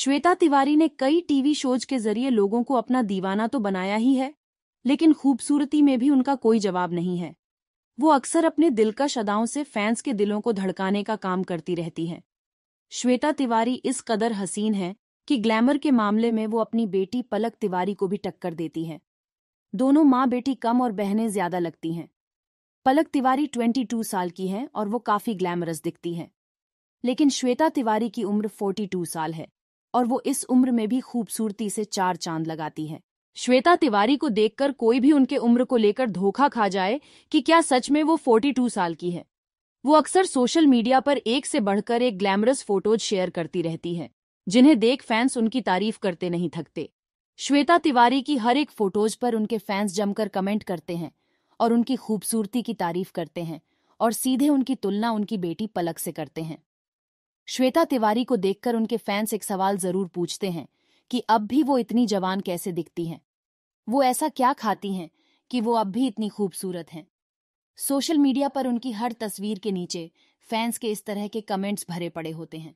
श्वेता तिवारी ने कई TV shows के जरिए लोगों को अपना दीवाना तो बनाया ही है लेकिन खूबसूरती में भी उनका कोई जवाब नहीं है वो अक्सर अपने दिलकश अदाओं से फैंस के दिलों को धड़काने का काम करती रहती हैं श्वेता तिवारी इस कदर हसीन है कि ग्लैमर के मामले में वो अपनी बेटी पलक तिवारी को भी टक्कर देती हैं दोनों माँ बेटी कम और बहनें ज्यादा लगती हैं पलक तिवारी 22 साल की हैं और वो काफी ग्लैमरस दिखती हैं लेकिन श्वेता तिवारी की उम्र 42 साल है और वो इस उम्र में भी खूबसूरती से चार चांद लगाती है श्वेता तिवारी को देखकर कोई भी उनके उम्र को लेकर धोखा खा जाए कि क्या सच में वो 42 साल की है वो अक्सर सोशल मीडिया पर एक से बढ़कर एक ग्लैमरस फोटोज शेयर करती रहती है जिन्हें देख फैंस उनकी तारीफ करते नहीं थकते श्वेता तिवारी की हर एक फोटोज पर उनके फैंस जमकर कमेंट करते हैं और उनकी खूबसूरती की तारीफ करते हैं और सीधे उनकी तुलना उनकी बेटी पलक से करते हैं श्वेता तिवारी को देखकर उनके फैंस एक सवाल जरूर पूछते हैं कि अब भी वो इतनी जवान कैसे दिखती हैं वो ऐसा क्या खाती हैं कि वो अब भी इतनी खूबसूरत हैं सोशल मीडिया पर उनकी हर तस्वीर के नीचे फैंस के इस तरह के कमेंट्स भरे पड़े होते हैं